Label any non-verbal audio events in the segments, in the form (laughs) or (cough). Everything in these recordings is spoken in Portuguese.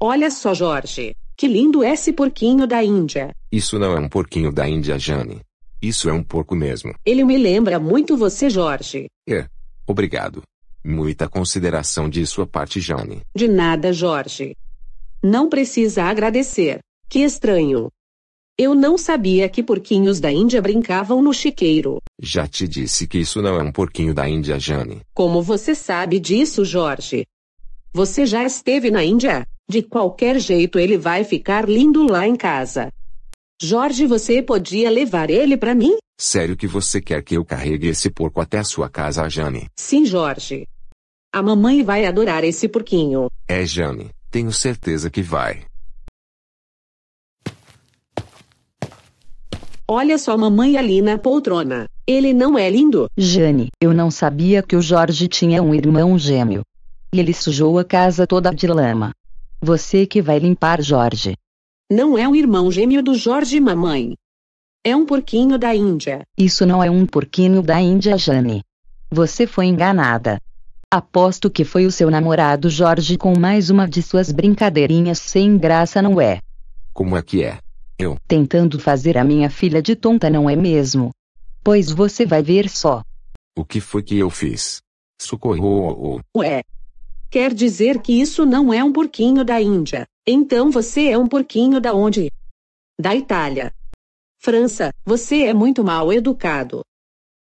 Olha só, Jorge. Que lindo esse porquinho da Índia. Isso não é um porquinho da Índia, Jane. Isso é um porco mesmo. Ele me lembra muito você, Jorge. É. Obrigado. Muita consideração de sua parte, Jane. De nada, Jorge. Não precisa agradecer. Que estranho. Eu não sabia que porquinhos da Índia brincavam no chiqueiro. Já te disse que isso não é um porquinho da Índia, Jane. Como você sabe disso, Jorge? Você já esteve na Índia? De qualquer jeito ele vai ficar lindo lá em casa. Jorge, você podia levar ele para mim? Sério que você quer que eu carregue esse porco até a sua casa, Jane? Sim, Jorge. A mamãe vai adorar esse porquinho. É, Jane, tenho certeza que vai. Olha só a mamãe ali na poltrona. Ele não é lindo? Jane, eu não sabia que o Jorge tinha um irmão gêmeo. E ele sujou a casa toda de lama. Você que vai limpar Jorge. Não é o irmão gêmeo do Jorge, mamãe. É um porquinho da Índia. Isso não é um porquinho da Índia, Jane. Você foi enganada. Aposto que foi o seu namorado Jorge com mais uma de suas brincadeirinhas sem graça, não é? Como é que é? Eu. Tentando fazer a minha filha de tonta, não é mesmo? Pois você vai ver só. O que foi que eu fiz? Socorro. Ué. Quer dizer que isso não é um porquinho da Índia. Então você é um porquinho da onde? Da Itália. França, você é muito mal educado.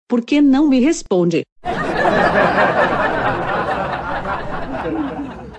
Por que não me responde? (laughs)